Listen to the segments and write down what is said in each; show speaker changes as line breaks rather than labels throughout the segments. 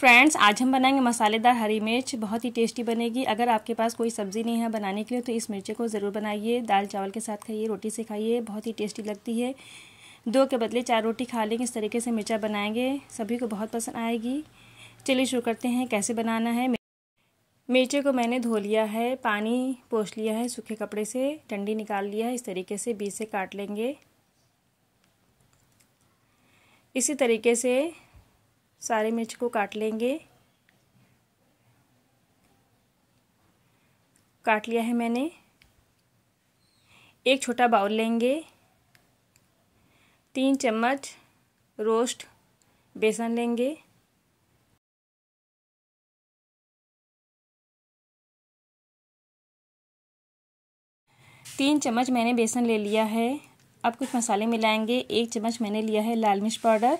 friends आज हम बनाएंगे मसालेदार हरी मिर्च बहुत ही टेस्टी बनेगी अगर आपके पास कोई सब्ज़ी नहीं है बनाने के लिए तो इस मिर्चे को ज़रूर बनाइए दाल चावल के साथ खाइए रोटी से खाइए बहुत ही टेस्टी लगती है दो के बदले चार रोटी खा लेंगे इस तरीके से मिर्चा बनाएंगे सभी को बहुत पसंद आएगी चलिए शुरू करते हैं कैसे बनाना है मिर्चे को मैंने धो लिया है पानी पोछ लिया है सूखे कपड़े से ठंडी निकाल लिया है इस तरीके से बीज से काट लेंगे इसी तरीके से सारे मिर्च को काट लेंगे काट लिया है मैंने एक छोटा बाउल लेंगे तीन चम्मच रोस्ट बेसन लेंगे तीन चम्मच मैंने बेसन ले लिया है अब कुछ मसाले मिलाएंगे एक चम्मच मैंने लिया है लाल मिर्च पाउडर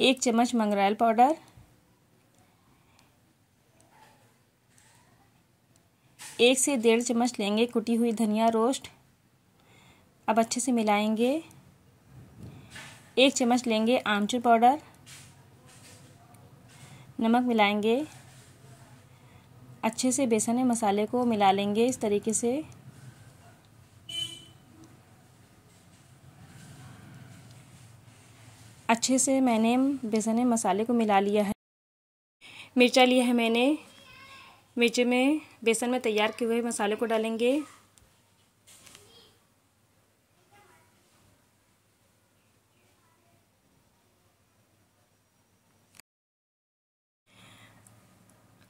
एक चम्मच मंगरायल पाउडर एक से डेढ़ चम्मच लेंगे कुटी हुई धनिया रोस्ट अब अच्छे से मिलाएंगे एक चम्मच लेंगे आमचूर पाउडर नमक मिलाएंगे अच्छे से बेसन मसाले को मिला लेंगे इस तरीके से अच्छे से मैंने बेसन मसाले को मिला लिया है मिर्चा लिया है मैंने मिर्चे में बेसन में तैयार किए हुए मसाले को डालेंगे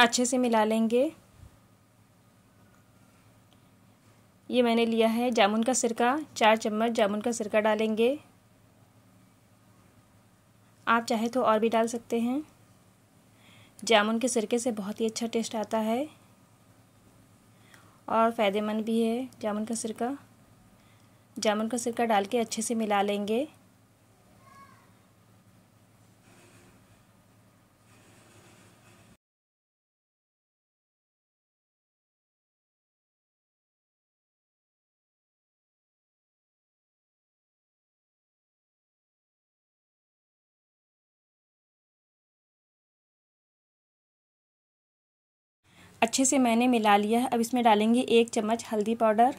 अच्छे से मिला लेंगे ये मैंने लिया है जामुन का सिरका चार चम्मच जामुन का सिरका डालेंगे आप चाहे तो और भी डाल सकते हैं जामुन के सिरके से बहुत ही अच्छा टेस्ट आता है और फ़ायदेमंद भी है जामुन का सिरका जामुन का सिरका डाल के अच्छे से मिला लेंगे अच्छे से मैंने मिला लिया है अब इसमें डालेंगे एक चम्मच हल्दी पाउडर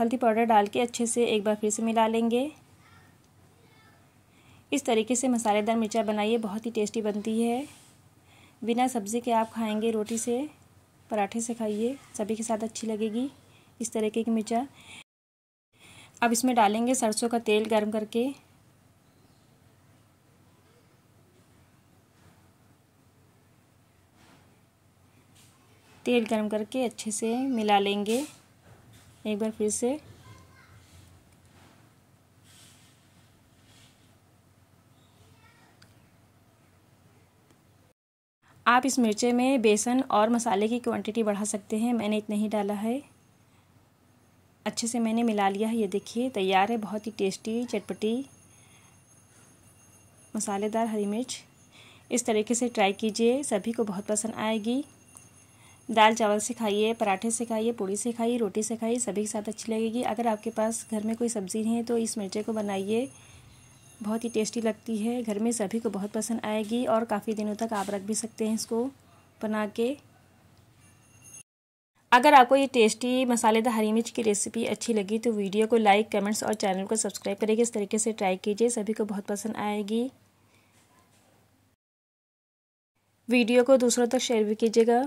हल्दी पाउडर डाल के अच्छे से एक बार फिर से मिला लेंगे इस तरीके से मसालेदार मिर्चा बनाइए बहुत ही टेस्टी बनती है बिना सब्ज़ी के आप खाएंगे रोटी से पराठे से खाइए सभी के साथ अच्छी लगेगी इस तरीके की मिर्चा अब इसमें डालेंगे सरसों का तेल गर्म करके तेल गर्म करके अच्छे से मिला लेंगे एक बार फिर से आप इस मिर्चे में बेसन और मसाले की क्वांटिटी बढ़ा सकते हैं मैंने इतना ही डाला है अच्छे से मैंने मिला लिया है ये देखिए तैयार है बहुत ही टेस्टी चटपटी मसालेदार हरी मिर्च इस तरीके से ट्राई कीजिए सभी को बहुत पसंद आएगी दाल चावल से खाइए पराठे से खाइए पूड़ी से खाइए रोटी से खाइए सभी के साथ अच्छी लगेगी अगर आपके पास घर में कोई सब्ज़ी नहीं है तो इस मिर्चे को बनाइए बहुत ही टेस्टी लगती है घर में सभी को बहुत पसंद आएगी और काफ़ी दिनों तक आप रख भी सकते हैं इसको बना के अगर आपको ये टेस्टी मसालेदार हरी मिर्च की रेसिपी अच्छी लगी तो वीडियो को लाइक कमेंट्स और चैनल को सब्सक्राइब करेंगे इस तरीके से ट्राई कीजिए सभी को बहुत पसंद आएगी वीडियो को दूसरों तक शेयर भी कीजिएगा